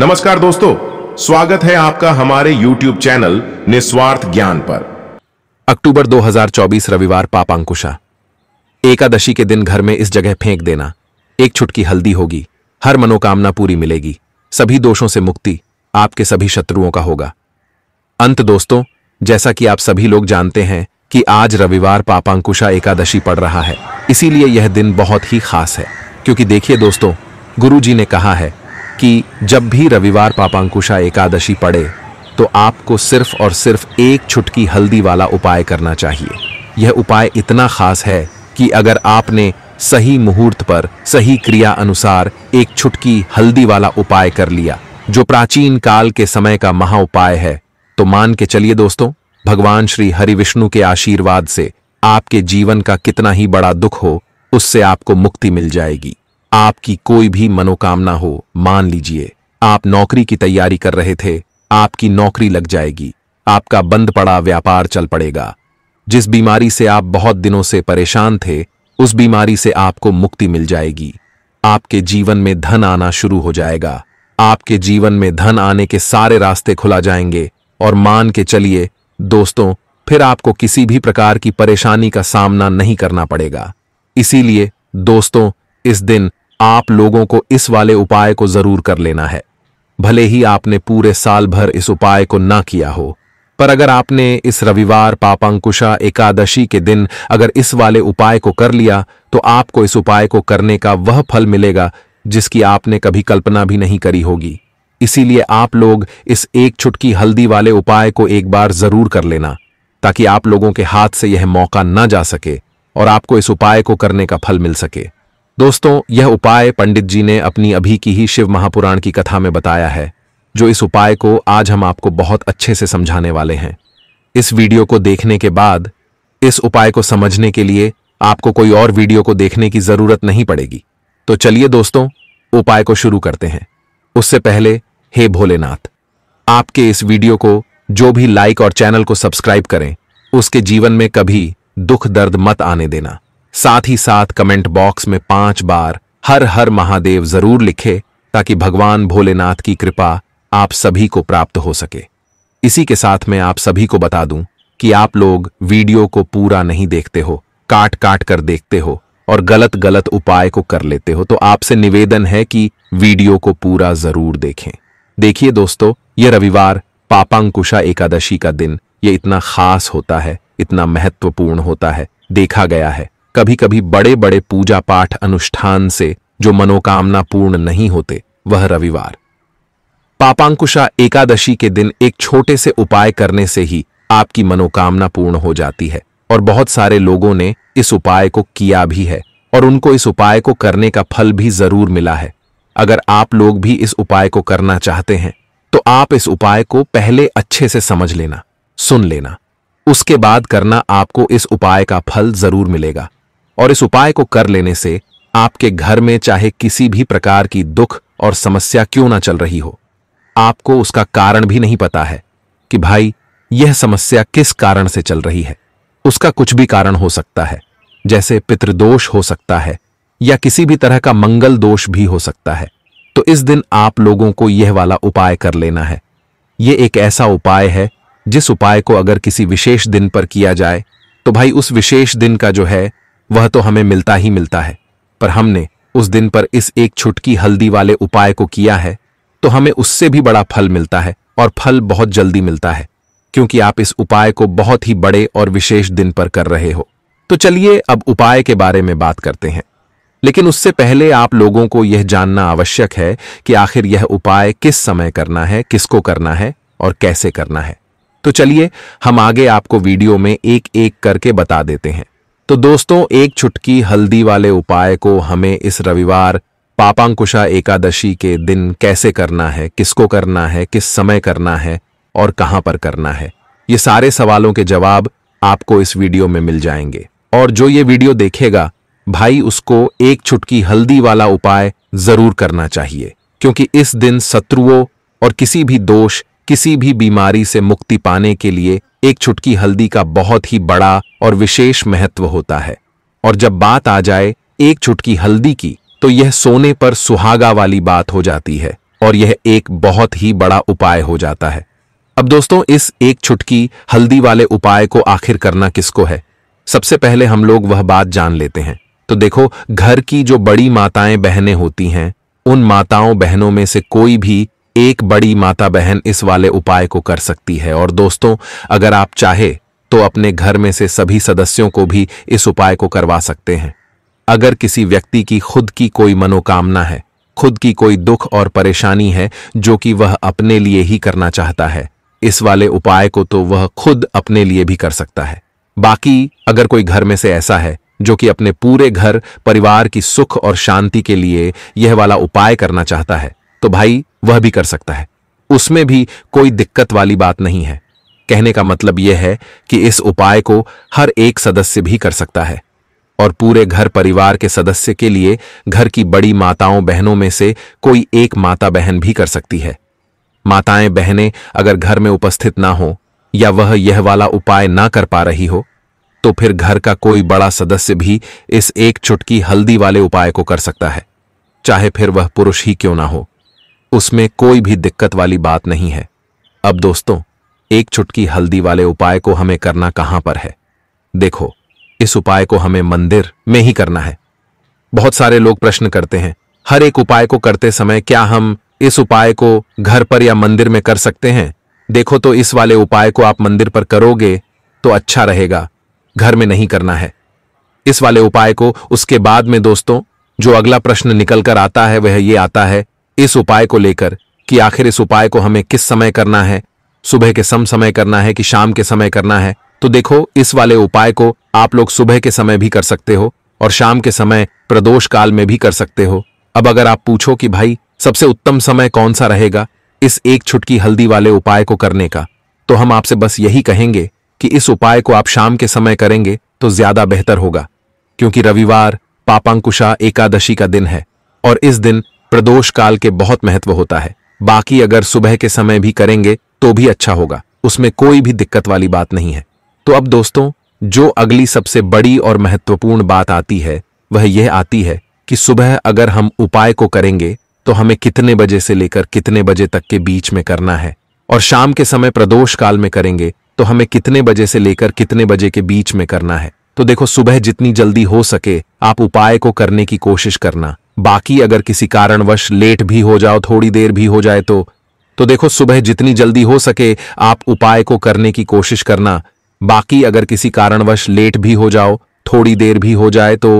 नमस्कार दोस्तों स्वागत है आपका हमारे YouTube चैनल निस्वार्थ ज्ञान पर अक्टूबर 2024 रविवार पापांकुशा एकादशी के दिन घर में इस जगह फेंक देना एक छुटकी हल्दी होगी हर मनोकामना पूरी मिलेगी सभी दोषों से मुक्ति आपके सभी शत्रुओं का होगा अंत दोस्तों जैसा कि आप सभी लोग जानते हैं कि आज रविवार पापांकुशा एकादशी पड़ रहा है इसीलिए यह दिन बहुत ही खास है क्योंकि देखिए दोस्तों गुरु ने कहा है कि जब भी रविवार पापांकुशा एकादशी पड़े तो आपको सिर्फ और सिर्फ एक छुटकी हल्दी वाला उपाय करना चाहिए यह उपाय इतना खास है कि अगर आपने सही मुहूर्त पर सही क्रिया अनुसार एक छुटकी हल्दी वाला उपाय कर लिया जो प्राचीन काल के समय का महा उपाय है तो मान के चलिए दोस्तों भगवान श्री हरि विष्णु के आशीर्वाद से आपके जीवन का कितना ही बड़ा दुख हो उससे आपको मुक्ति मिल जाएगी आपकी कोई भी मनोकामना हो मान लीजिए आप नौकरी की तैयारी कर रहे थे आपकी नौकरी लग जाएगी आपका बंद पड़ा व्यापार चल पड़ेगा जिस बीमारी से आप बहुत दिनों से परेशान थे उस बीमारी से आपको मुक्ति मिल जाएगी आपके जीवन में धन आना शुरू हो जाएगा आपके जीवन में धन आने के सारे रास्ते खुला जाएंगे और मान के चलिए दोस्तों फिर आपको किसी भी प्रकार की परेशानी का सामना नहीं करना पड़ेगा इसीलिए दोस्तों इस दिन आप लोगों को इस वाले उपाय को जरूर कर लेना है भले ही आपने पूरे साल भर इस उपाय को ना किया हो पर अगर आपने इस रविवार पापांकुशा एकादशी के दिन अगर इस वाले उपाय को कर लिया तो आपको इस उपाय को करने का वह फल मिलेगा जिसकी आपने कभी कल्पना भी नहीं करी होगी इसीलिए आप लोग इस एक छुटकी हल्दी वाले उपाय को एक बार जरूर कर लेना ताकि आप लोगों के हाथ से यह मौका ना जा सके और आपको इस उपाय को करने का फल मिल सके दोस्तों यह उपाय पंडित जी ने अपनी अभी की ही शिव महापुराण की कथा में बताया है जो इस उपाय को आज हम आपको बहुत अच्छे से समझाने वाले हैं इस वीडियो को देखने के बाद इस उपाय को समझने के लिए आपको कोई और वीडियो को देखने की जरूरत नहीं पड़ेगी तो चलिए दोस्तों उपाय को शुरू करते हैं उससे पहले हे भोलेनाथ आपके इस वीडियो को जो भी लाइक और चैनल को सब्सक्राइब करें उसके जीवन में कभी दुख दर्द मत आने देना साथ ही साथ कमेंट बॉक्स में पांच बार हर हर महादेव जरूर लिखे ताकि भगवान भोलेनाथ की कृपा आप सभी को प्राप्त हो सके इसी के साथ मैं आप सभी को बता दूं कि आप लोग वीडियो को पूरा नहीं देखते हो काट काट कर देखते हो और गलत गलत उपाय को कर लेते हो तो आपसे निवेदन है कि वीडियो को पूरा जरूर देखें देखिए दोस्तों ये रविवार पापांकुशा एकादशी का दिन ये इतना खास होता है इतना महत्वपूर्ण होता है देखा गया है कभी कभी बड़े बड़े पूजा पाठ अनुष्ठान से जो मनोकामना पूर्ण नहीं होते वह रविवार पापांकुशा एकादशी के दिन एक छोटे से उपाय करने से ही आपकी मनोकामना पूर्ण हो जाती है और बहुत सारे लोगों ने इस उपाय को किया भी है और उनको इस उपाय को करने का फल भी जरूर मिला है अगर आप लोग भी इस उपाय को करना चाहते हैं तो आप इस उपाय को पहले अच्छे से समझ लेना सुन लेना उसके बाद करना आपको इस उपाय का फल जरूर मिलेगा और इस उपाय को कर लेने से आपके घर में चाहे किसी भी प्रकार की दुख और समस्या क्यों ना चल रही हो आपको उसका कारण भी नहीं पता है कि भाई यह समस्या किस कारण से चल रही है उसका कुछ भी कारण हो सकता है जैसे पितृदोष हो सकता है या किसी भी तरह का मंगल दोष भी हो सकता है तो इस दिन आप लोगों को यह वाला उपाय कर लेना है यह एक ऐसा उपाय है जिस उपाय को अगर किसी विशेष दिन पर किया जाए तो भाई उस विशेष दिन का जो है वह तो हमें मिलता ही मिलता है पर हमने उस दिन पर इस एक छुटकी हल्दी वाले उपाय को किया है तो हमें उससे भी बड़ा फल मिलता है और फल बहुत जल्दी मिलता है क्योंकि आप इस उपाय को बहुत ही बड़े और विशेष दिन पर कर रहे हो तो चलिए अब उपाय के बारे में बात करते हैं लेकिन उससे पहले आप लोगों को यह जानना आवश्यक है कि आखिर यह उपाय किस समय करना है किसको करना है और कैसे करना है तो चलिए हम आगे आपको वीडियो में एक एक करके बता देते हैं तो दोस्तों एक चुटकी हल्दी वाले उपाय को हमें इस रविवार पापांकुशा एकादशी के दिन कैसे करना है किसको करना है किस समय करना है और कहाँ पर करना है ये सारे सवालों के जवाब आपको इस वीडियो में मिल जाएंगे और जो ये वीडियो देखेगा भाई उसको एक चुटकी हल्दी वाला उपाय जरूर करना चाहिए क्योंकि इस दिन शत्रुओं और किसी भी दोष किसी भी बीमारी से मुक्ति पाने के लिए एक छुटकी हल्दी का बहुत ही बड़ा और विशेष महत्व होता है और जब बात आ जाए एक छुटकी हल्दी की तो यह सोने पर सुहागा वाली बात हो जाती है और यह एक बहुत ही बड़ा उपाय हो जाता है अब दोस्तों इस एक छुटकी हल्दी वाले उपाय को आखिर करना किसको है सबसे पहले हम लोग वह बात जान लेते हैं तो देखो घर की जो बड़ी माताएं बहनें होती हैं उन माताओं बहनों में से कोई भी एक बड़ी माता बहन इस वाले उपाय को कर सकती है और दोस्तों अगर आप चाहे तो अपने घर में से सभी सदस्यों को भी इस उपाय को करवा सकते हैं अगर किसी व्यक्ति की खुद की कोई मनोकामना है खुद की कोई दुख और परेशानी है जो कि वह अपने लिए ही करना चाहता है इस वाले उपाय को तो वह खुद अपने लिए भी कर सकता है बाकी अगर कोई घर में से ऐसा है जो कि अपने पूरे घर परिवार की सुख और शांति के लिए यह वाला उपाय करना चाहता है तो भाई वह भी कर सकता है उसमें भी कोई दिक्कत वाली बात नहीं है कहने का मतलब यह है कि इस उपाय को हर एक सदस्य भी कर सकता है और पूरे घर परिवार के सदस्य के लिए घर की बड़ी माताओं बहनों में से कोई एक माता बहन भी कर सकती है माताएं बहनें अगर घर में उपस्थित ना हो या वह यह वाला उपाय ना कर पा रही हो तो फिर घर का कोई बड़ा सदस्य भी इस एक चुटकी हल्दी वाले उपाय को कर सकता है चाहे फिर वह पुरुष ही क्यों ना हो उसमें कोई भी दिक्कत वाली बात नहीं है अब दोस्तों एक चुटकी हल्दी वाले उपाय को हमें करना कहां पर है देखो इस उपाय को हमें मंदिर में ही करना है बहुत सारे लोग प्रश्न करते हैं हर एक उपाय को करते समय क्या हम इस उपाय को घर पर या मंदिर में कर सकते हैं देखो तो इस वाले उपाय को आप मंदिर पर करोगे तो अच्छा रहेगा घर में नहीं करना है इस वाले उपाय को उसके बाद में दोस्तों जो अगला प्रश्न निकलकर आता है वह ये आता है इस उपाय को लेकर कि आखिर इस उपाय को हमें किस समय करना है सुबह के सम समय करना है कि शाम के समय करना है तो देखो इस वाले उपाय को आप लोग सुबह के समय भी कर सकते हो और शाम के समय प्रदोष काल में भी कर सकते हो अब अगर आप पूछो कि भाई सबसे उत्तम समय कौन सा रहेगा इस एक छुटकी हल्दी वाले उपाय को करने का तो हम आपसे बस यही कहेंगे कि इस उपाय को आप शाम के समय करेंगे तो ज्यादा बेहतर होगा क्योंकि रविवार पापांकुशा एकादशी का दिन है और इस दिन प्रदोष काल के बहुत महत्व होता है बाकी अगर सुबह के समय भी करेंगे तो भी अच्छा होगा उसमें कोई भी दिक्कत वाली बात नहीं है तो अब दोस्तों जो अगली सबसे बड़ी और महत्वपूर्ण बात आती है वह यह आती है कि सुबह अगर हम उपाय को करेंगे तो हमें कितने बजे से लेकर कितने बजे तक के बीच में करना है और शाम के समय प्रदोष काल में करेंगे तो हमें कितने बजे से लेकर कितने बजे के बीच में करना है तो देखो सुबह जितनी जल्दी हो सके आप उपाय को करने की कोशिश करना बाकी अगर किसी कारणवश लेट भी हो जाओ थोड़ी देर भी हो जाए तो तो देखो सुबह जितनी जल्दी हो सके आप उपाय को करने की कोशिश करना बाकी अगर किसी कारणवश लेट भी हो जाओ थोड़ी देर भी हो जाए तो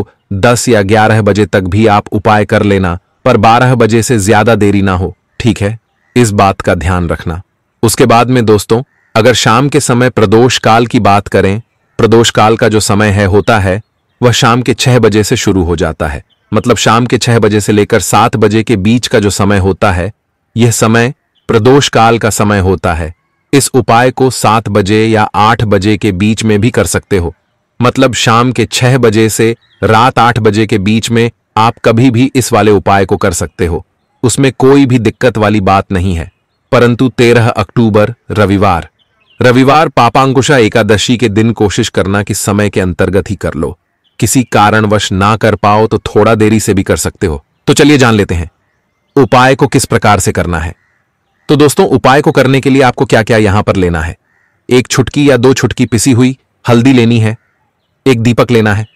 10 या 11 बजे तक भी आप उपाय कर लेना पर 12 बजे से ज्यादा देरी ना हो ठीक है इस बात का ध्यान रखना उसके बाद में दोस्तों अगर शाम के समय प्रदोष काल की बात करें प्रदोष काल का जो समय है होता है वह शाम के छह बजे से शुरू हो जाता है मतलब शाम के छह बजे से लेकर सात बजे के बीच का जो समय होता है यह समय प्रदोष काल का समय होता है इस उपाय को सात बजे या आठ बजे के बीच में भी कर सकते हो मतलब शाम के छह बजे से रात आठ बजे के बीच में आप कभी भी इस वाले उपाय को कर सकते हो उसमें कोई भी दिक्कत वाली बात नहीं है परंतु तेरह अक्टूबर रविवार रविवार पापांकुशा एकादशी के दिन कोशिश करना कि समय के अंतर्गत ही कर लो किसी कारणवश ना कर पाओ तो थोड़ा देरी से भी कर सकते हो तो चलिए जान लेते हैं उपाय को किस प्रकार से करना है तो दोस्तों उपाय को करने के लिए आपको क्या क्या यहां पर लेना है एक छुटकी या दो छुटकी पिसी हुई हल्दी लेनी है एक दीपक लेना है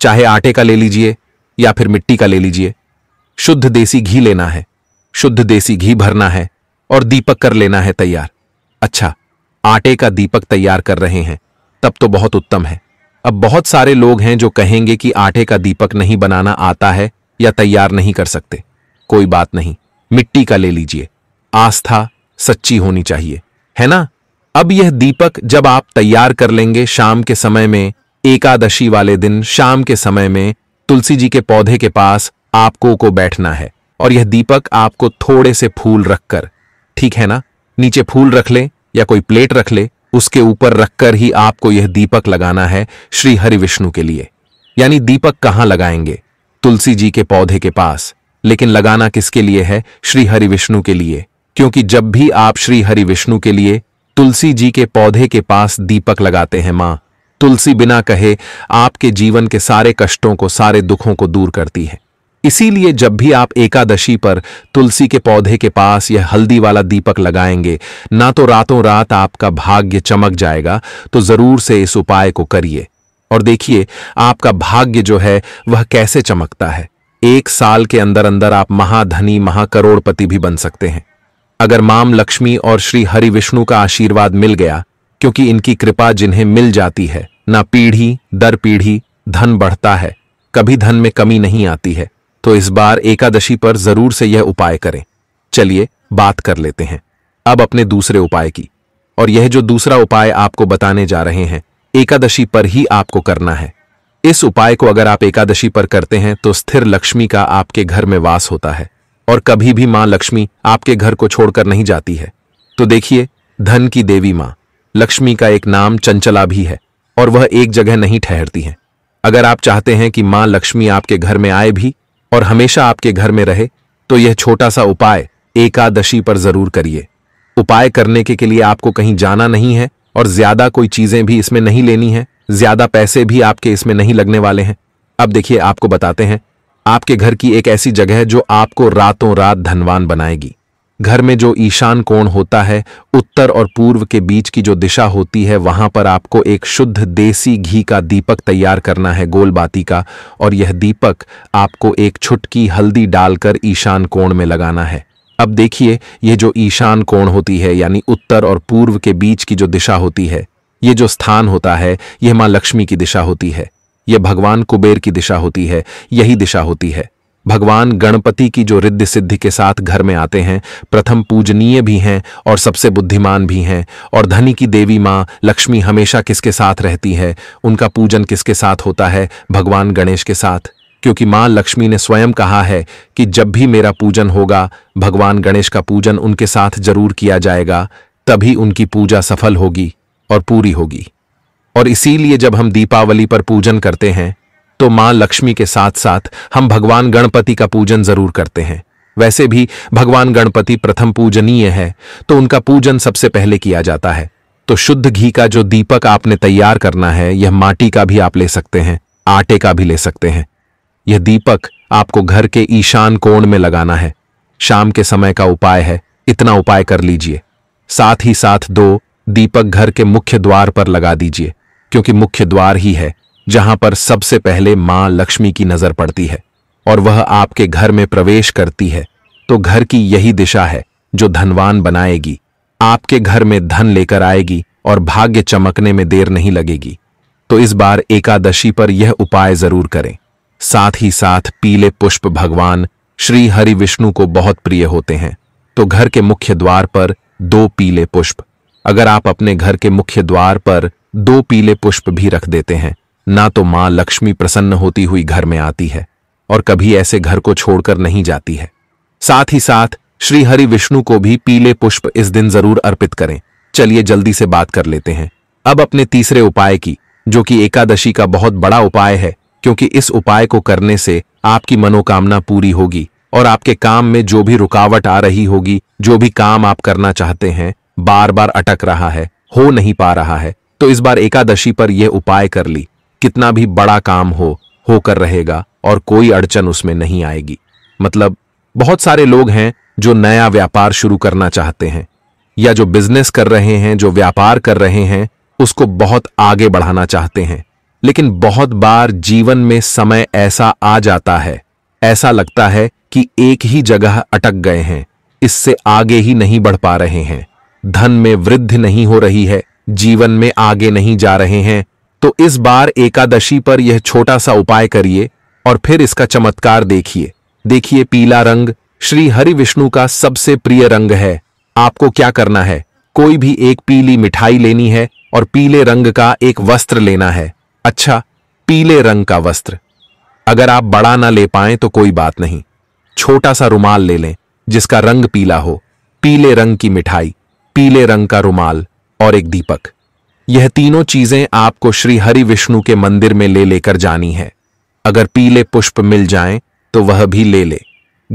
चाहे आटे का ले लीजिए या फिर मिट्टी का ले लीजिए शुद्ध देसी घी लेना है शुद्ध देसी घी भरना है और दीपक कर लेना है तैयार अच्छा आटे का दीपक तैयार कर रहे हैं तब तो बहुत उत्तम है अब बहुत सारे लोग हैं जो कहेंगे कि आटे का दीपक नहीं बनाना आता है या तैयार नहीं कर सकते कोई बात नहीं मिट्टी का ले लीजिए आस्था सच्ची होनी चाहिए है ना अब यह दीपक जब आप तैयार कर लेंगे शाम के समय में एकादशी वाले दिन शाम के समय में तुलसी जी के पौधे के पास आपको को बैठना है और यह दीपक आपको थोड़े से फूल रखकर ठीक है ना नीचे फूल रख ले या कोई प्लेट रख ले उसके ऊपर रखकर ही आपको यह दीपक लगाना है श्री हरि विष्णु के लिए यानी दीपक कहां लगाएंगे तुलसी जी के पौधे के पास लेकिन लगाना किसके लिए है श्री हरि विष्णु के लिए क्योंकि जब भी आप श्री हरि विष्णु के लिए तुलसी जी के पौधे के पास दीपक लगाते हैं मां तुलसी बिना कहे आपके जीवन के सारे कष्टों को सारे दुखों को दूर करती है इसीलिए जब भी आप एकादशी पर तुलसी के पौधे के पास यह हल्दी वाला दीपक लगाएंगे ना तो रातों रात आपका भाग्य चमक जाएगा तो जरूर से इस उपाय को करिए और देखिए आपका भाग्य जो है वह कैसे चमकता है एक साल के अंदर अंदर आप महाधनी महाकरोड़पति भी बन सकते हैं अगर माम लक्ष्मी और श्री हरि विष्णु का आशीर्वाद मिल गया क्योंकि इनकी कृपा जिन्हें मिल जाती है ना पीढ़ी दर पीढ़ी धन बढ़ता है कभी धन में कमी नहीं आती है तो इस बार एकादशी पर जरूर से यह उपाय करें चलिए बात कर लेते हैं अब अपने दूसरे उपाय की और यह जो दूसरा उपाय आपको बताने जा रहे हैं एकादशी पर ही आपको करना है इस उपाय को अगर आप एकादशी पर करते हैं तो स्थिर लक्ष्मी का आपके घर में वास होता है और कभी भी मां लक्ष्मी आपके घर को छोड़कर नहीं जाती है तो देखिए धन की देवी मां लक्ष्मी का एक नाम चंचला भी है और वह एक जगह नहीं ठहरती है अगर आप चाहते हैं कि मां लक्ष्मी आपके घर में आए भी और हमेशा आपके घर में रहे तो यह छोटा सा उपाय एकादशी पर जरूर करिए उपाय करने के, के लिए आपको कहीं जाना नहीं है और ज्यादा कोई चीजें भी इसमें नहीं लेनी है ज्यादा पैसे भी आपके इसमें नहीं लगने वाले हैं अब देखिए आपको बताते हैं आपके घर की एक ऐसी जगह जो आपको रातों रात धनवान बनाएगी घर में जो ईशान कोण होता है उत्तर और पूर्व के बीच की जो दिशा होती है वहां पर आपको एक शुद्ध देसी घी का दीपक तैयार करना है गोलबाती का और यह दीपक आपको एक छुटकी हल्दी डालकर ईशान कोण में लगाना है अब देखिए यह जो ईशान कोण होती है यानी उत्तर और पूर्व के बीच की जो दिशा होती है ये जो स्थान होता है यह माँ लक्ष्मी की दिशा होती है यह भगवान कुबेर की दिशा होती है यही दिशा होती है भगवान गणपति की जो रिद्धि सिद्धि के साथ घर में आते हैं प्रथम पूजनीय भी हैं और सबसे बुद्धिमान भी हैं और धनी की देवी माँ लक्ष्मी हमेशा किसके साथ रहती है उनका पूजन किसके साथ होता है भगवान गणेश के साथ क्योंकि माँ लक्ष्मी ने स्वयं कहा है कि जब भी मेरा पूजन होगा भगवान गणेश का पूजन उनके साथ जरूर किया जाएगा तभी उनकी पूजा सफल होगी और पूरी होगी और इसीलिए जब हम दीपावली पर पूजन करते हैं तो मां लक्ष्मी के साथ साथ हम भगवान गणपति का पूजन जरूर करते हैं वैसे भी भगवान गणपति प्रथम पूजनीय है तो उनका पूजन सबसे पहले किया जाता है तो शुद्ध घी का जो दीपक आपने तैयार करना है यह माटी का भी आप ले सकते हैं आटे का भी ले सकते हैं यह दीपक आपको घर के ईशान कोण में लगाना है शाम के समय का उपाय है इतना उपाय कर लीजिए साथ ही साथ दो दीपक घर के मुख्य द्वार पर लगा दीजिए क्योंकि मुख्य द्वार ही है जहां पर सबसे पहले मां लक्ष्मी की नजर पड़ती है और वह आपके घर में प्रवेश करती है तो घर की यही दिशा है जो धनवान बनाएगी आपके घर में धन लेकर आएगी और भाग्य चमकने में देर नहीं लगेगी तो इस बार एकादशी पर यह उपाय जरूर करें साथ ही साथ पीले पुष्प भगवान श्री हरि विष्णु को बहुत प्रिय होते हैं तो घर के मुख्य द्वार पर दो पीले पुष्प अगर आप अपने घर के मुख्य द्वार पर दो पीले पुष्प भी रख देते हैं ना तो मां लक्ष्मी प्रसन्न होती हुई घर में आती है और कभी ऐसे घर को छोड़कर नहीं जाती है साथ ही साथ श्री हरि विष्णु को भी पीले पुष्प इस दिन जरूर अर्पित करें चलिए जल्दी से बात कर लेते हैं अब अपने तीसरे उपाय की जो कि एकादशी का बहुत बड़ा उपाय है क्योंकि इस उपाय को करने से आपकी मनोकामना पूरी होगी और आपके काम में जो भी रुकावट आ रही होगी जो भी काम आप करना चाहते हैं बार बार अटक रहा है हो नहीं पा रहा है तो इस बार एकादशी पर यह उपाय कर ली कितना भी बड़ा काम हो होकर रहेगा और कोई अड़चन उसमें नहीं आएगी मतलब बहुत सारे लोग हैं जो नया व्यापार शुरू करना चाहते हैं या जो बिजनेस कर रहे हैं जो व्यापार कर रहे हैं उसको बहुत आगे बढ़ाना चाहते हैं लेकिन बहुत बार जीवन में समय ऐसा आ जाता है ऐसा लगता है कि एक ही जगह अटक गए हैं इससे आगे ही नहीं बढ़ पा रहे हैं धन में वृद्धि नहीं हो रही है जीवन में आगे नहीं जा रहे हैं तो इस बार एकादशी पर यह छोटा सा उपाय करिए और फिर इसका चमत्कार देखिए देखिए पीला रंग श्री हरि विष्णु का सबसे प्रिय रंग है आपको क्या करना है कोई भी एक पीली मिठाई लेनी है और पीले रंग का एक वस्त्र लेना है अच्छा पीले रंग का वस्त्र अगर आप बड़ा ना ले पाए तो कोई बात नहीं छोटा सा रुमाल ले लें जिसका रंग पीला हो पीले रंग की मिठाई पीले रंग का रुमाल और एक दीपक यह तीनों चीजें आपको श्री हरि विष्णु के मंदिर में ले लेकर जानी है अगर पीले पुष्प मिल जाएं तो वह भी ले ले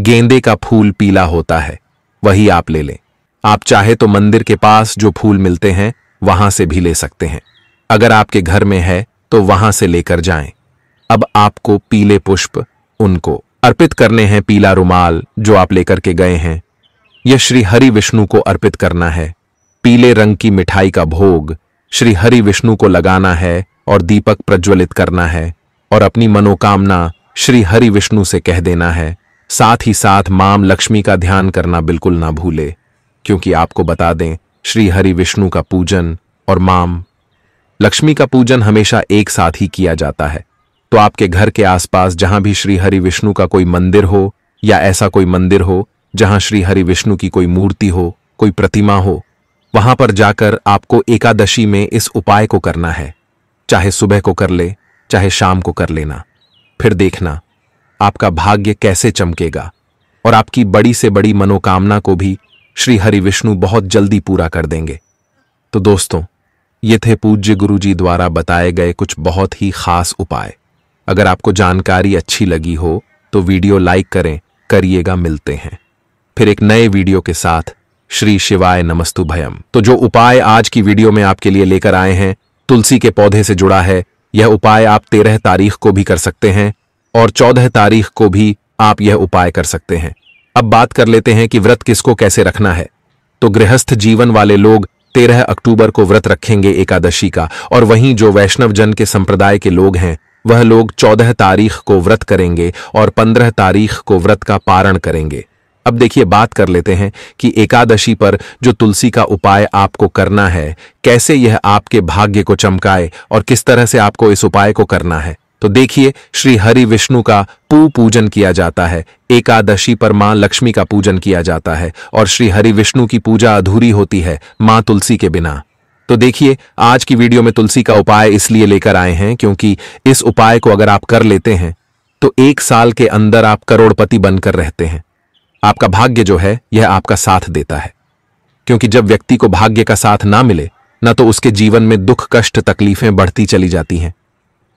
गेंदे का फूल पीला होता है वही आप ले लें आप चाहे तो मंदिर के पास जो फूल मिलते हैं वहां से भी ले सकते हैं अगर आपके घर में है तो वहां से लेकर जाएं अब आपको पीले पुष्प उनको अर्पित करने हैं पीला रुमाल जो आप लेकर के गए हैं यह श्री हरि विष्णु को अर्पित करना है पीले रंग की मिठाई का भोग श्री हरि विष्णु को लगाना है और दीपक प्रज्वलित करना है और अपनी मनोकामना श्री हरि विष्णु से कह देना है साथ ही साथ माम लक्ष्मी का ध्यान करना बिल्कुल ना भूले क्योंकि आपको बता दें श्री हरि विष्णु का पूजन और माम लक्ष्मी का पूजन हमेशा एक साथ ही किया जाता है तो आपके घर के आसपास जहां भी श्री हरि विष्णु का कोई मंदिर हो या ऐसा कोई मंदिर हो जहां श्री हरि विष्णु की कोई मूर्ति हो कोई प्रतिमा हो वहां पर जाकर आपको एकादशी में इस उपाय को करना है चाहे सुबह को कर ले चाहे शाम को कर लेना फिर देखना आपका भाग्य कैसे चमकेगा और आपकी बड़ी से बड़ी मनोकामना को भी श्री हरि विष्णु बहुत जल्दी पूरा कर देंगे तो दोस्तों ये थे पूज्य गुरु जी द्वारा बताए गए कुछ बहुत ही खास उपाय अगर आपको जानकारी अच्छी लगी हो तो वीडियो लाइक करें करिएगा मिलते हैं फिर एक नए वीडियो के साथ श्री शिवाय नमस्तु भयम तो जो उपाय आज की वीडियो में आपके लिए लेकर आए हैं तुलसी के पौधे से जुड़ा है यह उपाय आप तेरह तारीख को भी कर सकते हैं और चौदह तारीख को भी आप यह उपाय कर सकते हैं अब बात कर लेते हैं कि व्रत किसको कैसे रखना है तो गृहस्थ जीवन वाले लोग तेरह अक्टूबर को व्रत रखेंगे एकादशी का और वहीं जो वैष्णव जन के संप्रदाय के लोग हैं वह लोग चौदह तारीख को व्रत करेंगे और पंद्रह तारीख को व्रत का पारण करेंगे अब देखिए बात कर लेते हैं कि एकादशी पर जो तुलसी का उपाय आपको करना है कैसे यह आपके भाग्य को चमकाए और किस तरह से आपको इस उपाय को करना है तो देखिए श्री हरि विष्णु का पू पूजन किया जाता है एकादशी पर मां लक्ष्मी का पूजन किया जाता है और श्री हरि विष्णु की पूजा अधूरी होती है मां तुलसी के बिना तो देखिए आज की वीडियो में तुलसी का उपाय इसलिए लेकर आए हैं क्योंकि इस उपाय को अगर आप कर लेते हैं तो एक साल के अंदर आप करोड़पति बनकर रहते हैं आपका भाग्य जो है यह आपका साथ देता है क्योंकि जब व्यक्ति को भाग्य का साथ ना मिले ना तो उसके जीवन में दुख कष्ट तकलीफें बढ़ती चली जाती हैं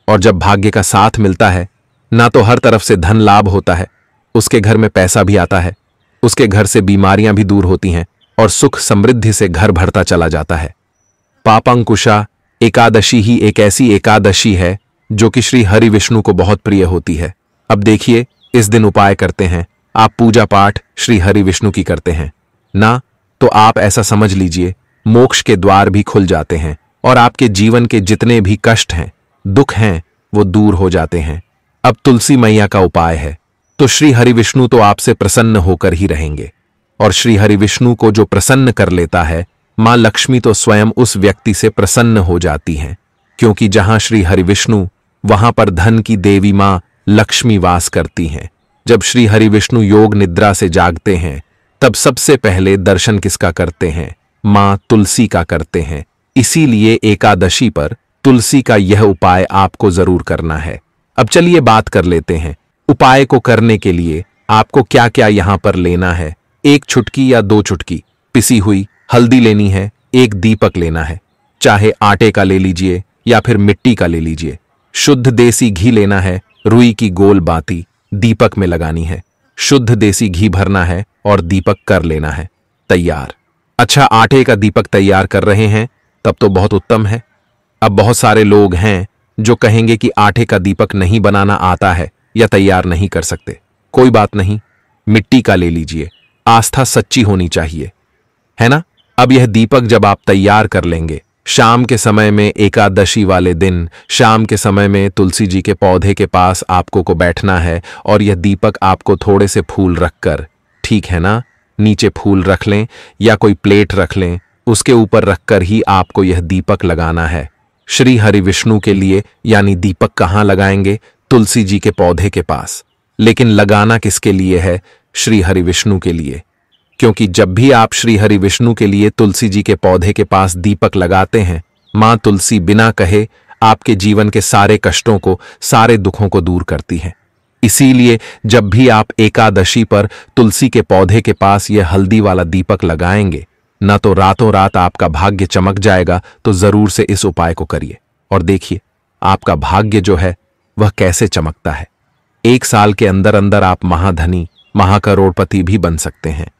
और जब भाग्य का साथ मिलता है ना तो हर तरफ से धन लाभ होता है उसके घर में पैसा भी आता है उसके घर से बीमारियां भी दूर होती हैं और सुख समृद्धि से घर भरता चला जाता है पापंकुशा एकादशी ही एक ऐसी एकादशी है जो कि श्री हरि विष्णु को बहुत प्रिय होती है अब देखिए इस दिन उपाय करते हैं आप पूजा पाठ श्री हरि विष्णु की करते हैं ना तो आप ऐसा समझ लीजिए मोक्ष के द्वार भी खुल जाते हैं और आपके जीवन के जितने भी कष्ट हैं दुख हैं वो दूर हो जाते हैं अब तुलसी मैया का उपाय है तो श्री हरि विष्णु तो आपसे प्रसन्न होकर ही रहेंगे और श्री हरि विष्णु को जो प्रसन्न कर लेता है मां लक्ष्मी तो स्वयं उस व्यक्ति से प्रसन्न हो जाती हैं क्योंकि जहां श्री हरि विष्णु वहां पर धन की देवी मां लक्ष्मी वास करती हैं जब श्री हरि विष्णु योग निद्रा से जागते हैं तब सबसे पहले दर्शन किसका करते हैं मां तुलसी का करते हैं इसीलिए एकादशी पर तुलसी का यह उपाय आपको जरूर करना है अब चलिए बात कर लेते हैं उपाय को करने के लिए आपको क्या क्या यहां पर लेना है एक छुटकी या दो छुटकी पिसी हुई हल्दी लेनी है एक दीपक लेना है चाहे आटे का ले लीजिए या फिर मिट्टी का ले लीजिए शुद्ध देसी घी लेना है रुई की गोल बाती दीपक में लगानी है शुद्ध देसी घी भरना है और दीपक कर लेना है तैयार अच्छा आटे का दीपक तैयार कर रहे हैं तब तो बहुत उत्तम है अब बहुत सारे लोग हैं जो कहेंगे कि आटे का दीपक नहीं बनाना आता है या तैयार नहीं कर सकते कोई बात नहीं मिट्टी का ले लीजिए आस्था सच्ची होनी चाहिए है ना अब यह दीपक जब आप तैयार कर लेंगे शाम के समय में एकादशी वाले दिन शाम के समय में तुलसी जी के पौधे के पास आपको को बैठना है और यह दीपक आपको थोड़े से फूल रखकर ठीक है ना नीचे फूल रख लें या कोई प्लेट रख लें उसके ऊपर रखकर ही आपको यह दीपक लगाना है श्री हरि विष्णु के लिए यानी दीपक कहाँ लगाएंगे तुलसी जी के पौधे के पास लेकिन लगाना किसके लिए है श्री हरि विष्णु के लिए क्योंकि जब भी आप श्री हरि विष्णु के लिए तुलसी जी के पौधे के पास दीपक लगाते हैं माँ तुलसी बिना कहे आपके जीवन के सारे कष्टों को सारे दुखों को दूर करती है इसीलिए जब भी आप एकादशी पर तुलसी के पौधे के पास यह हल्दी वाला दीपक लगाएंगे न तो रातों रात आपका भाग्य चमक जाएगा तो जरूर से इस उपाय को करिए और देखिए आपका भाग्य जो है वह कैसे चमकता है एक साल के अंदर अंदर आप महाधनी महाकरोड़पति भी बन सकते हैं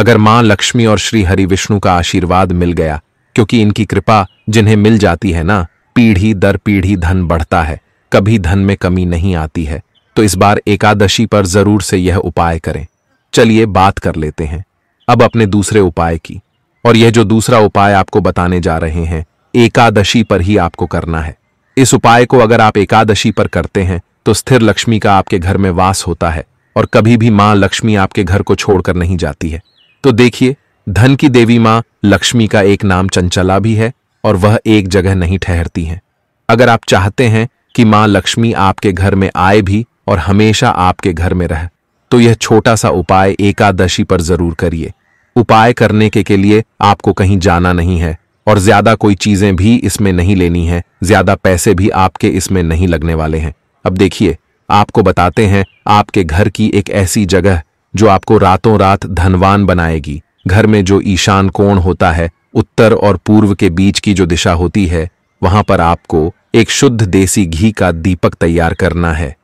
अगर मां लक्ष्मी और श्री हरि विष्णु का आशीर्वाद मिल गया क्योंकि इनकी कृपा जिन्हें मिल जाती है ना पीढ़ी दर पीढ़ी धन बढ़ता है कभी धन में कमी नहीं आती है तो इस बार एकादशी पर जरूर से यह उपाय करें चलिए बात कर लेते हैं अब अपने दूसरे उपाय की और यह जो दूसरा उपाय आपको बताने जा रहे हैं एकादशी पर ही आपको करना है इस उपाय को अगर आप एकादशी पर करते हैं तो स्थिर लक्ष्मी का आपके घर में वास होता है और कभी भी मां लक्ष्मी आपके घर को छोड़कर नहीं जाती है तो देखिए धन की देवी माँ लक्ष्मी का एक नाम चंचला भी है और वह एक जगह नहीं ठहरती हैं अगर आप चाहते हैं कि माँ लक्ष्मी आपके घर में आए भी और हमेशा आपके घर में रहे तो यह छोटा सा उपाय एकादशी पर जरूर करिए उपाय करने के, के लिए आपको कहीं जाना नहीं है और ज्यादा कोई चीजें भी इसमें नहीं लेनी है ज्यादा पैसे भी आपके इसमें नहीं लगने वाले हैं अब देखिए आपको बताते हैं आपके घर की एक ऐसी जगह जो आपको रातों रात धनवान बनाएगी घर में जो ईशान कोण होता है उत्तर और पूर्व के बीच की जो दिशा होती है वहां पर आपको एक शुद्ध देसी घी का दीपक तैयार करना है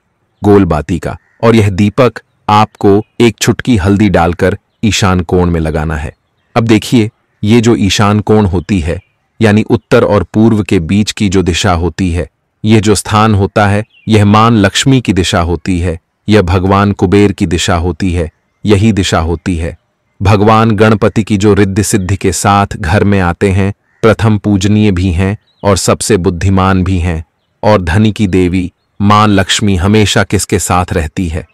गोलबाती का और यह दीपक आपको एक छुटकी हल्दी डालकर ईशान कोण में लगाना है अब देखिए ये जो ईशान कोण होती है यानी उत्तर और पूर्व के बीच की जो दिशा होती है यह जो स्थान होता है यह मान लक्ष्मी की दिशा होती है यह भगवान कुबेर की दिशा होती है यही दिशा होती है भगवान गणपति की जो रिद्धि सिद्धि के साथ घर में आते हैं प्रथम पूजनीय भी हैं और सबसे बुद्धिमान भी हैं और धनी की देवी मां लक्ष्मी हमेशा किसके साथ रहती है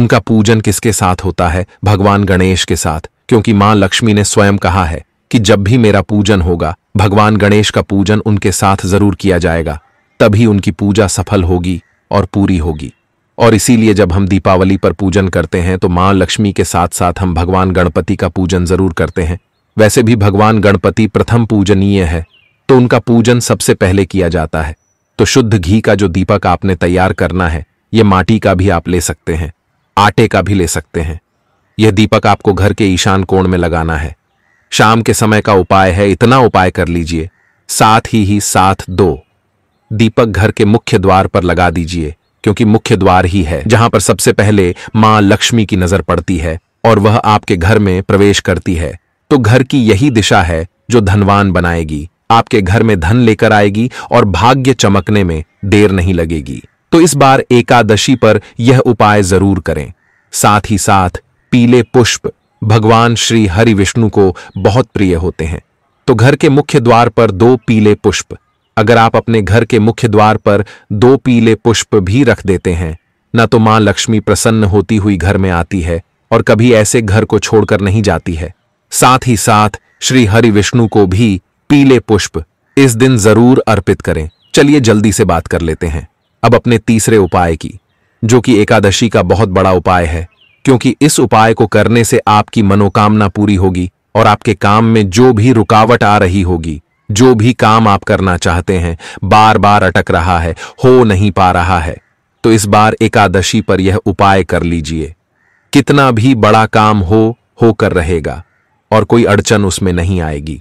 उनका पूजन किसके साथ होता है भगवान गणेश के साथ क्योंकि मां लक्ष्मी ने स्वयं कहा है कि जब भी मेरा पूजन होगा भगवान गणेश का पूजन उनके साथ जरूर किया जाएगा तभी उनकी पूजा सफल होगी और पूरी होगी और इसीलिए जब हम दीपावली पर पूजन करते हैं तो माँ लक्ष्मी के साथ साथ हम भगवान गणपति का पूजन जरूर करते हैं वैसे भी भगवान गणपति प्रथम पूजनीय है तो उनका पूजन सबसे पहले किया जाता है तो शुद्ध घी का जो दीपक आपने तैयार करना है यह माटी का भी आप ले सकते हैं आटे का भी ले सकते हैं यह दीपक आपको घर के ईशान कोण में लगाना है शाम के समय का उपाय है इतना उपाय कर लीजिए साथ ही ही साथ दो दीपक घर के मुख्य द्वार पर लगा दीजिए क्योंकि मुख्य द्वार ही है जहां पर सबसे पहले मां लक्ष्मी की नजर पड़ती है और वह आपके घर में प्रवेश करती है तो घर की यही दिशा है जो धनवान बनाएगी आपके घर में धन लेकर आएगी और भाग्य चमकने में देर नहीं लगेगी तो इस बार एकादशी पर यह उपाय जरूर करें साथ ही साथ पीले पुष्प भगवान श्री हरि विष्णु को बहुत प्रिय होते हैं तो घर के मुख्य द्वार पर दो पीले पुष्प अगर आप अपने घर के मुख्य द्वार पर दो पीले पुष्प भी रख देते हैं न तो मां लक्ष्मी प्रसन्न होती हुई घर में आती है और कभी ऐसे घर को छोड़कर नहीं जाती है साथ ही साथ श्री हरि विष्णु को भी पीले पुष्प इस दिन जरूर अर्पित करें चलिए जल्दी से बात कर लेते हैं अब अपने तीसरे उपाय की जो कि एकादशी का बहुत बड़ा उपाय है क्योंकि इस उपाय को करने से आपकी मनोकामना पूरी होगी और आपके काम में जो भी रुकावट आ रही होगी जो भी काम आप करना चाहते हैं बार बार अटक रहा है हो नहीं पा रहा है तो इस बार एकादशी पर यह उपाय कर लीजिए कितना भी बड़ा काम हो होकर रहेगा और कोई अड़चन उसमें नहीं आएगी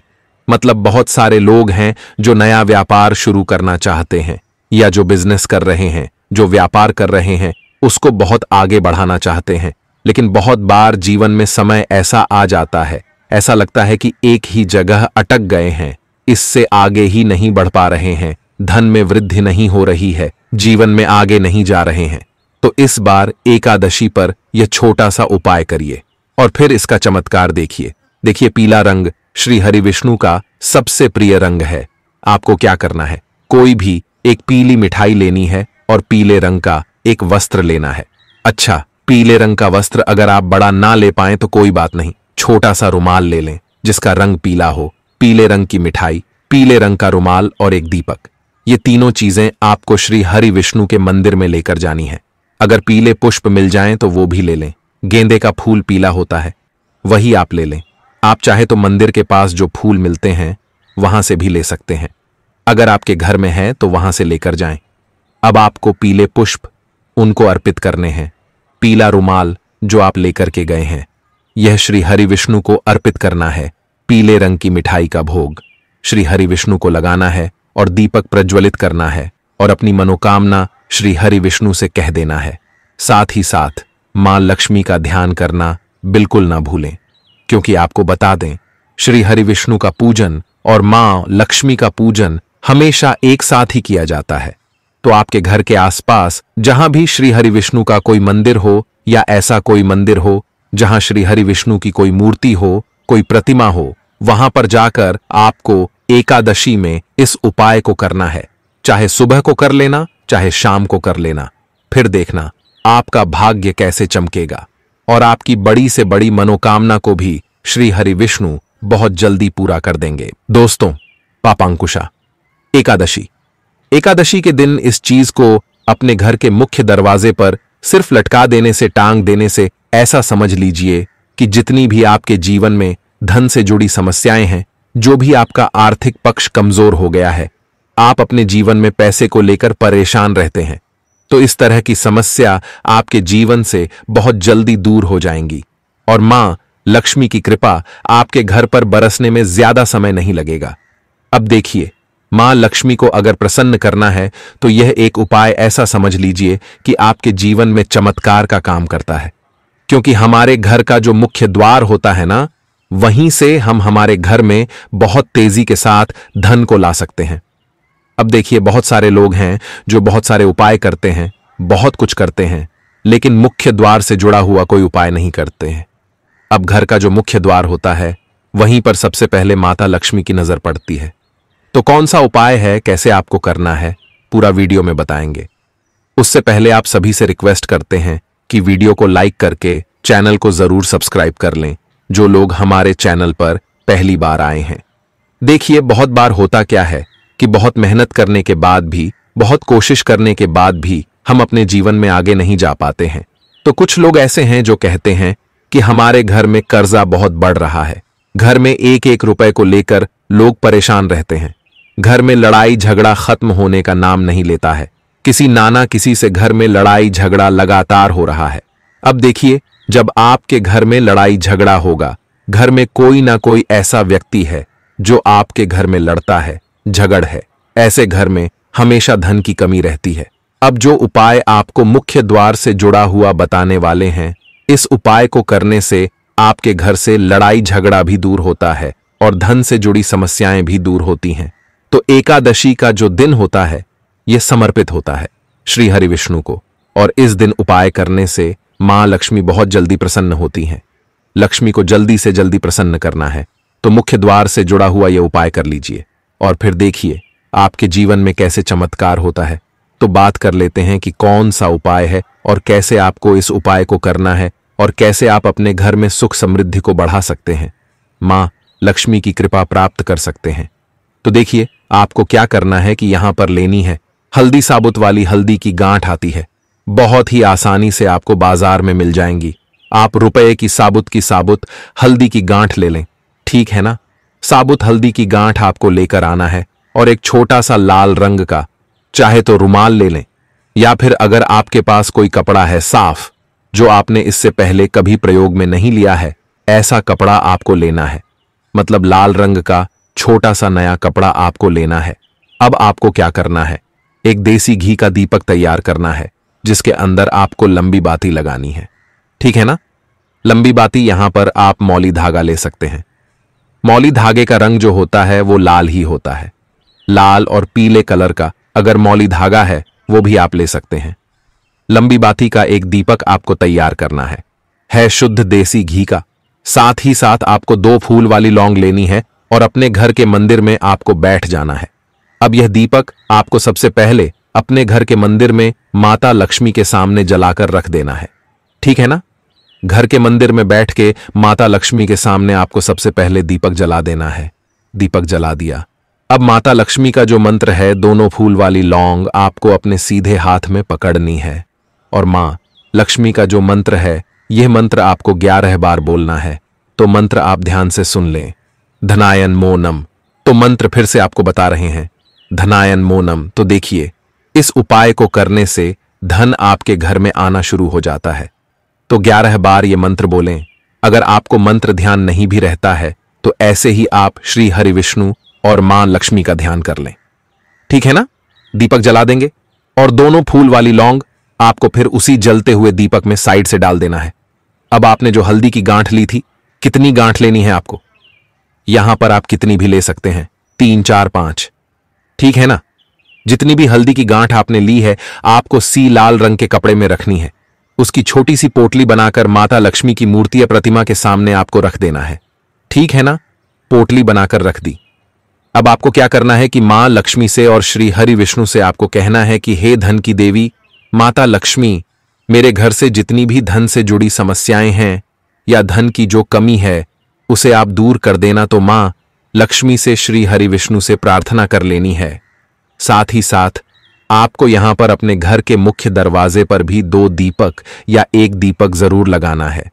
मतलब बहुत सारे लोग हैं जो नया व्यापार शुरू करना चाहते हैं या जो बिजनेस कर रहे हैं जो व्यापार कर रहे हैं उसको बहुत आगे बढ़ाना चाहते हैं लेकिन बहुत बार जीवन में समय ऐसा आ जाता है ऐसा लगता है कि एक ही जगह अटक गए हैं इससे आगे ही नहीं बढ़ पा रहे हैं धन में वृद्धि नहीं हो रही है जीवन में आगे नहीं जा रहे हैं तो इस बार एकादशी पर यह छोटा सा उपाय करिए और फिर इसका चमत्कार देखिए देखिए पीला रंग श्री हरि विष्णु का सबसे प्रिय रंग है आपको क्या करना है कोई भी एक पीली मिठाई लेनी है और पीले रंग का एक वस्त्र लेना है अच्छा पीले रंग का वस्त्र अगर आप बड़ा ना ले पाए तो कोई बात नहीं छोटा सा रुमाल ले लें जिसका रंग पीला हो पीले रंग की मिठाई पीले रंग का रुमाल और एक दीपक ये तीनों चीजें आपको श्री हरि विष्णु के मंदिर में लेकर जानी है अगर पीले पुष्प मिल जाएं तो वो भी ले लें गेंदे का फूल पीला होता है वही आप ले लें आप चाहे तो मंदिर के पास जो फूल मिलते हैं वहां से भी ले सकते हैं अगर आपके घर में है तो वहां से लेकर जाएं। अब आपको पीले पुष्प उनको अर्पित करने हैं पीला रुमाल जो आप लेकर के गए हैं यह श्री हरि विष्णु को अर्पित करना है पीले रंग की मिठाई का भोग श्री हरि विष्णु को लगाना है और दीपक प्रज्वलित करना है और अपनी मनोकामना श्री हरि विष्णु से कह देना है साथ ही साथ मां लक्ष्मी का ध्यान करना बिल्कुल ना भूलें क्योंकि आपको बता दें श्री हरि विष्णु का पूजन और मां लक्ष्मी का पूजन हमेशा एक साथ ही किया जाता है तो आपके घर के आसपास जहां भी श्री हरि विष्णु का कोई मंदिर हो या ऐसा कोई मंदिर हो जहां श्री हरि विष्णु की कोई मूर्ति हो कोई प्रतिमा हो वहां पर जाकर आपको एकादशी में इस उपाय को करना है चाहे सुबह को कर लेना चाहे शाम को कर लेना फिर देखना आपका भाग्य कैसे चमकेगा और आपकी बड़ी से बड़ी मनोकामना को भी श्री हरि विष्णु बहुत जल्दी पूरा कर देंगे दोस्तों पापांकुशा एकादशी एकादशी के दिन इस चीज को अपने घर के मुख्य दरवाजे पर सिर्फ लटका देने से टांग देने से ऐसा समझ लीजिए कि जितनी भी आपके जीवन में धन से जुड़ी समस्याएं हैं जो भी आपका आर्थिक पक्ष कमजोर हो गया है आप अपने जीवन में पैसे को लेकर परेशान रहते हैं तो इस तरह की समस्या आपके जीवन से बहुत जल्दी दूर हो जाएंगी और मां लक्ष्मी की कृपा आपके घर पर बरसने में ज्यादा समय नहीं लगेगा अब देखिए मां लक्ष्मी को अगर प्रसन्न करना है तो यह एक उपाय ऐसा समझ लीजिए कि आपके जीवन में चमत्कार का काम करता है क्योंकि हमारे घर का जो मुख्य द्वार होता है ना वहीं से हम हमारे घर में बहुत तेजी के साथ धन को ला सकते हैं अब देखिए बहुत सारे लोग हैं जो बहुत सारे उपाय करते हैं बहुत कुछ करते हैं लेकिन मुख्य द्वार से जुड़ा हुआ कोई उपाय नहीं करते हैं अब घर का जो मुख्य द्वार होता है वहीं पर सबसे पहले माता लक्ष्मी की नजर पड़ती है तो कौन सा उपाय है कैसे आपको करना है पूरा वीडियो में बताएंगे उससे पहले आप सभी से रिक्वेस्ट करते हैं कि वीडियो को लाइक करके चैनल को जरूर सब्सक्राइब कर लें जो लोग हमारे चैनल पर पहली बार आए हैं देखिए बहुत बार होता क्या है कि बहुत मेहनत करने के बाद भी बहुत कोशिश करने के बाद भी हम अपने जीवन में आगे नहीं जा पाते हैं तो कुछ लोग ऐसे हैं जो कहते हैं कि हमारे घर में कर्जा बहुत बढ़ रहा है घर में एक एक रुपए को लेकर लोग परेशान रहते हैं घर में लड़ाई झगड़ा खत्म होने का नाम नहीं लेता है किसी नाना किसी से घर में लड़ाई झगड़ा लगातार हो रहा है अब देखिए जब आपके घर में लड़ाई झगड़ा होगा घर में कोई ना कोई ऐसा व्यक्ति है जो आपके घर में लड़ता है झगड़ है ऐसे घर में हमेशा धन की कमी रहती है अब जो उपाय आपको मुख्य द्वार से जुड़ा हुआ बताने वाले हैं इस उपाय को करने से आपके घर से लड़ाई झगड़ा भी दूर होता है और धन से जुड़ी समस्याएं भी दूर होती हैं तो एकादशी का जो दिन होता है यह समर्पित होता है श्री हरि विष्णु को और इस दिन उपाय करने से माँ लक्ष्मी बहुत जल्दी प्रसन्न होती हैं लक्ष्मी को जल्दी से जल्दी प्रसन्न करना है तो मुख्य द्वार से जुड़ा हुआ यह उपाय कर लीजिए और फिर देखिए आपके जीवन में कैसे चमत्कार होता है तो बात कर लेते हैं कि कौन सा उपाय है और कैसे आपको इस उपाय को करना है और कैसे आप अपने घर में सुख समृद्धि को बढ़ा सकते हैं माँ लक्ष्मी की कृपा प्राप्त कर सकते हैं तो देखिए आपको क्या करना है कि यहां पर लेनी है हल्दी साबुत वाली हल्दी की गांठ आती है बहुत ही आसानी से आपको बाजार में मिल जाएंगी आप रुपए की साबुत की साबुत हल्दी की गांठ ले लें ठीक है ना साबुत हल्दी की गांठ आपको लेकर आना है और एक छोटा सा लाल रंग का चाहे तो रुमाल ले लें या फिर अगर आपके पास कोई कपड़ा है साफ जो आपने इससे पहले कभी प्रयोग में नहीं लिया है ऐसा कपड़ा आपको लेना है मतलब लाल रंग का छोटा सा नया कपड़ा आपको लेना है अब आपको क्या करना है एक देसी घी का दीपक तैयार करना है जिसके अंदर आपको लंबी बाती लगानी है ठीक है ना लंबी बाती यहां पर आप मौली धागा ले सकते हैं मौली धागे का रंग जो होता है वो लाल ही होता है लाल और पीले कलर का अगर मौली धागा है वो भी आप ले सकते हैं लंबी बाती का एक दीपक आपको तैयार करना है है शुद्ध देसी घी का साथ ही साथ आपको दो फूल वाली लौंग लेनी है और अपने घर के मंदिर में आपको बैठ जाना है अब यह दीपक आपको सबसे पहले अपने घर के मंदिर में माता लक्ष्मी के सामने जलाकर रख देना है ठीक है ना घर के मंदिर में बैठ के माता लक्ष्मी के सामने आपको सबसे पहले दीपक जला देना है दीपक जला दिया अब माता लक्ष्मी का जो मंत्र है दोनों फूल वाली लौंग आपको अपने सीधे हाथ में पकड़नी है और मां लक्ष्मी का जो मंत्र है यह मंत्र आपको ग्यारह बार बोलना है तो मंत्र आप ध्यान से सुन लें धनायन मोनम तो मंत्र फिर से आपको बता रहे हैं धनायन मोनम तो देखिए इस उपाय को करने से धन आपके घर में आना शुरू हो जाता है तो ग्यारह बार ये मंत्र बोलें अगर आपको मंत्र ध्यान नहीं भी रहता है तो ऐसे ही आप श्री हरि विष्णु और मां लक्ष्मी का ध्यान कर लें ठीक है ना दीपक जला देंगे और दोनों फूल वाली लौंग आपको फिर उसी जलते हुए दीपक में साइड से डाल देना है अब आपने जो हल्दी की गांठ ली थी कितनी गांठ लेनी है आपको यहां पर आप कितनी भी ले सकते हैं तीन चार पांच ठीक है ना जितनी भी हल्दी की गांठ आपने ली है आपको सी लाल रंग के कपड़े में रखनी है उसकी छोटी सी पोटली बनाकर माता लक्ष्मी की मूर्ति या प्रतिमा के सामने आपको रख देना है ठीक है ना पोटली बनाकर रख दी अब आपको क्या करना है कि मां लक्ष्मी से और श्री हरि विष्णु से आपको कहना है कि हे धन की देवी माता लक्ष्मी मेरे घर से जितनी भी धन से जुड़ी समस्याएं हैं या धन की जो कमी है उसे आप दूर कर देना तो मां लक्ष्मी से श्री हरि विष्णु से प्रार्थना कर लेनी है साथ ही साथ आपको यहां पर अपने घर के मुख्य दरवाजे पर भी दो दीपक या एक दीपक जरूर लगाना है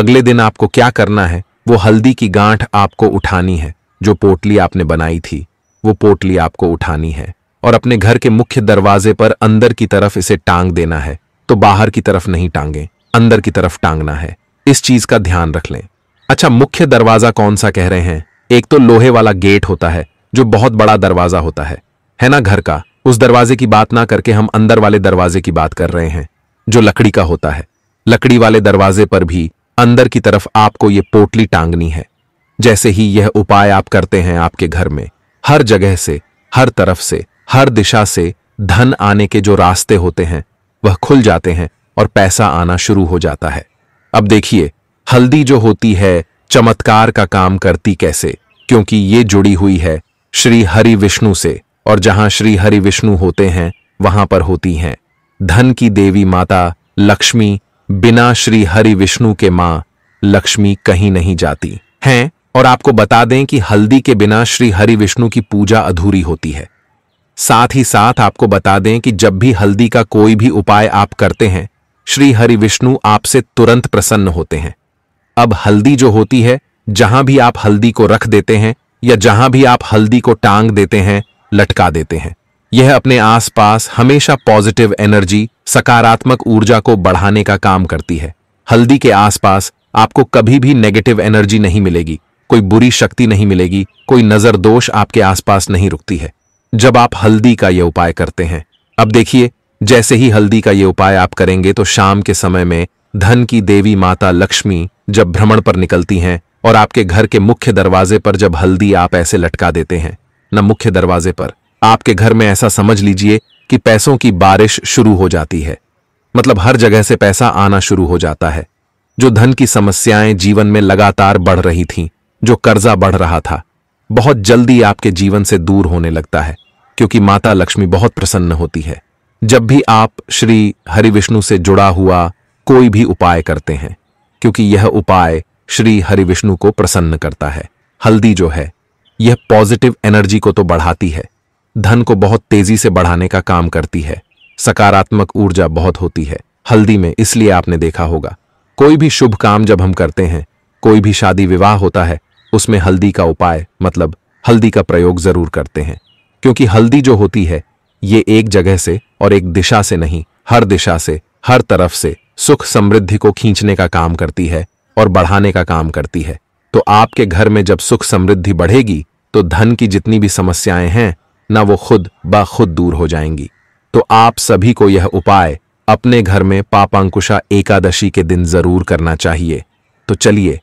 अगले दिन आपको क्या करना है वो हल्दी की गांठ आपको उठानी है जो पोटली आपने बनाई थी वो पोटली आपको उठानी है और अपने घर के मुख्य दरवाजे पर अंदर की तरफ इसे टांग देना है तो बाहर की तरफ नहीं टांगे अंदर की तरफ टांगना है इस चीज का ध्यान रख लें अच्छा मुख्य दरवाजा कौन सा कह रहे हैं एक तो लोहे वाला गेट होता है जो बहुत बड़ा दरवाजा होता है है ना घर का उस दरवाजे की बात ना करके हम अंदर वाले दरवाजे की बात कर रहे हैं जो लकड़ी का होता है लकड़ी वाले दरवाजे पर भी अंदर की तरफ आपको ये पोटली टांगनी है जैसे ही यह उपाय आप करते हैं आपके घर में हर जगह से हर तरफ से हर दिशा से धन आने के जो रास्ते होते हैं वह खुल जाते हैं और पैसा आना शुरू हो जाता है अब देखिए हल्दी जो होती है चमत्कार का काम करती कैसे क्योंकि ये जुड़ी हुई है श्री हरि विष्णु से और जहां श्री हरि विष्णु होते हैं वहां पर होती हैं धन की देवी माता लक्ष्मी बिना श्री हरि विष्णु के मां लक्ष्मी कहीं नहीं जाती हैं और आपको बता दें कि हल्दी के बिना श्री हरि विष्णु की पूजा अधूरी होती है साथ ही साथ आपको बता दें कि जब भी हल्दी का कोई भी उपाय आप करते हैं श्री हरि विष्णु आपसे तुरंत प्रसन्न होते हैं अब हल्दी जो होती है जहां भी आप हल्दी को रख देते हैं या जहां भी आप हल्दी को टांग देते हैं लटका देते हैं यह अपने आसपास हमेशा पॉजिटिव एनर्जी सकारात्मक ऊर्जा को बढ़ाने का काम करती है हल्दी के आसपास आपको कभी भी नेगेटिव एनर्जी नहीं मिलेगी कोई बुरी शक्ति नहीं मिलेगी कोई नजर दोष आपके आसपास नहीं रुकती है जब आप हल्दी का यह उपाय करते हैं अब देखिए जैसे ही हल्दी का यह उपाय आप करेंगे तो शाम के समय में धन की देवी माता लक्ष्मी जब भ्रमण पर निकलती हैं और आपके घर के मुख्य दरवाजे पर जब हल्दी आप ऐसे लटका देते हैं न मुख्य दरवाजे पर आपके घर में ऐसा समझ लीजिए कि पैसों की बारिश शुरू हो जाती है मतलब हर जगह से पैसा आना शुरू हो जाता है जो धन की समस्याएं जीवन में लगातार बढ़ रही थीं, जो कर्जा बढ़ रहा था बहुत जल्दी आपके जीवन से दूर होने लगता है क्योंकि माता लक्ष्मी बहुत प्रसन्न होती है जब भी आप श्री हरि विष्णु से जुड़ा हुआ कोई भी उपाय करते हैं क्योंकि यह उपाय श्री हरि विष्णु को प्रसन्न करता है हल्दी जो है यह पॉजिटिव एनर्जी को तो बढ़ाती है धन को बहुत तेजी से बढ़ाने का काम करती है सकारात्मक ऊर्जा बहुत होती है हल्दी में इसलिए आपने देखा होगा कोई भी शुभ काम जब हम करते हैं कोई भी शादी विवाह होता है उसमें हल्दी का उपाय मतलब हल्दी का प्रयोग जरूर करते हैं क्योंकि हल्दी जो होती है ये एक जगह से और एक दिशा से नहीं हर दिशा से हर तरफ से सुख समृद्धि को खींचने का काम करती है और बढ़ाने का काम करती है तो आपके घर में जब सुख समृद्धि बढ़ेगी तो धन की जितनी भी समस्याएं हैं ना वो खुद ब खुद दूर हो जाएंगी तो आप सभी को यह उपाय अपने घर में पापांकुशा एकादशी के दिन जरूर करना चाहिए तो चलिए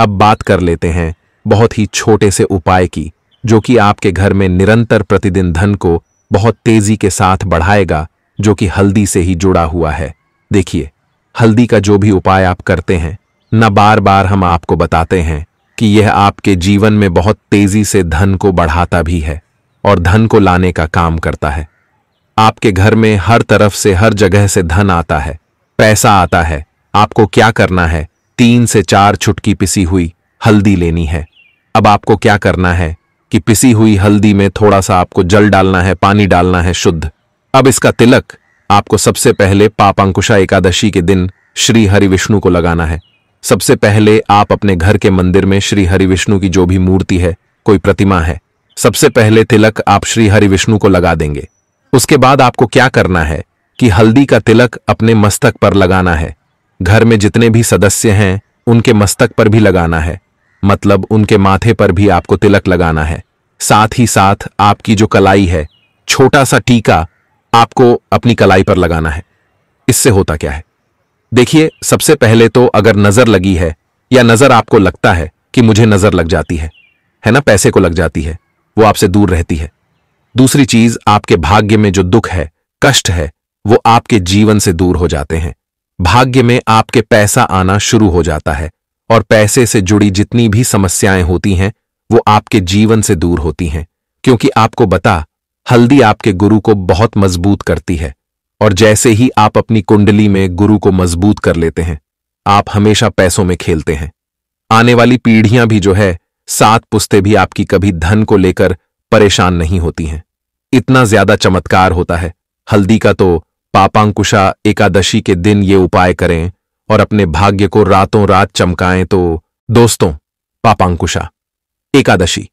अब बात कर लेते हैं बहुत ही छोटे से उपाय की जो कि आपके घर में निरंतर प्रतिदिन धन को बहुत तेजी के साथ बढ़ाएगा जो कि हल्दी से ही जुड़ा हुआ है देखिए हल्दी का जो भी उपाय आप करते हैं न बार बार हम आपको बताते हैं कि यह आपके जीवन में बहुत तेजी से धन को बढ़ाता भी है और धन को लाने का काम करता है आपके घर में हर तरफ से हर जगह से धन आता है पैसा आता है आपको क्या करना है तीन से चार छुटकी पिसी हुई हल्दी लेनी है अब आपको क्या करना है कि पिसी हुई हल्दी में थोड़ा सा आपको जल डालना है पानी डालना है शुद्ध अब इसका तिलक आपको सबसे पहले पापांकुशा एकादशी के दिन श्री हरि विष्णु को लगाना है सबसे पहले आप अपने घर के मंदिर में श्री हरि विष्णु की जो भी मूर्ति है कोई प्रतिमा है सबसे पहले तिलक आप श्री हरि विष्णु को लगा देंगे उसके बाद आपको क्या करना है कि हल्दी का तिलक अपने मस्तक पर लगाना है घर में जितने भी सदस्य हैं उनके मस्तक पर भी लगाना है मतलब उनके माथे पर भी आपको तिलक लगाना है साथ ही साथ आपकी जो कलाई है छोटा सा टीका आपको अपनी कलाई पर लगाना है इससे होता क्या है देखिए सबसे पहले तो अगर नजर लगी है या नजर आपको लगता है कि मुझे नजर लग जाती है है ना पैसे को लग जाती है वो आपसे दूर रहती है दूसरी चीज आपके भाग्य में जो दुख है कष्ट है वो आपके जीवन से दूर हो जाते हैं भाग्य में आपके पैसा आना शुरू हो जाता है और पैसे से जुड़ी जितनी भी समस्याएं होती हैं वो आपके जीवन से दूर होती हैं क्योंकि आपको बता हल्दी आपके गुरु को बहुत मजबूत करती है और जैसे ही आप अपनी कुंडली में गुरु को मजबूत कर लेते हैं आप हमेशा पैसों में खेलते हैं आने वाली पीढ़ियां भी जो है सात पुस्तें भी आपकी कभी धन को लेकर परेशान नहीं होती हैं इतना ज्यादा चमत्कार होता है हल्दी का तो पापांकुशा एकादशी के दिन ये उपाय करें और अपने भाग्य को रातों रात चमकाएं तो दोस्तों पापांकुशा एकादशी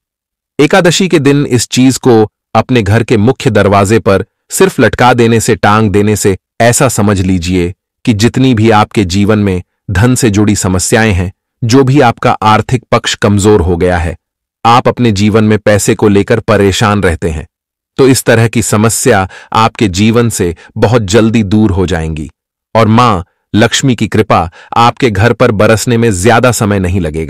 एकादशी के दिन इस चीज को अपने घर के मुख्य दरवाजे पर सिर्फ लटका देने से टांग देने से ऐसा समझ लीजिए कि जितनी भी आपके जीवन में धन से जुड़ी समस्याएं हैं जो भी आपका आर्थिक पक्ष कमजोर हो गया है आप अपने जीवन में पैसे को लेकर परेशान रहते हैं तो इस तरह की समस्या आपके जीवन से बहुत जल्दी दूर हो जाएंगी और मां लक्ष्मी की कृपा आपके घर पर बरसने में ज्यादा समय नहीं लगेगा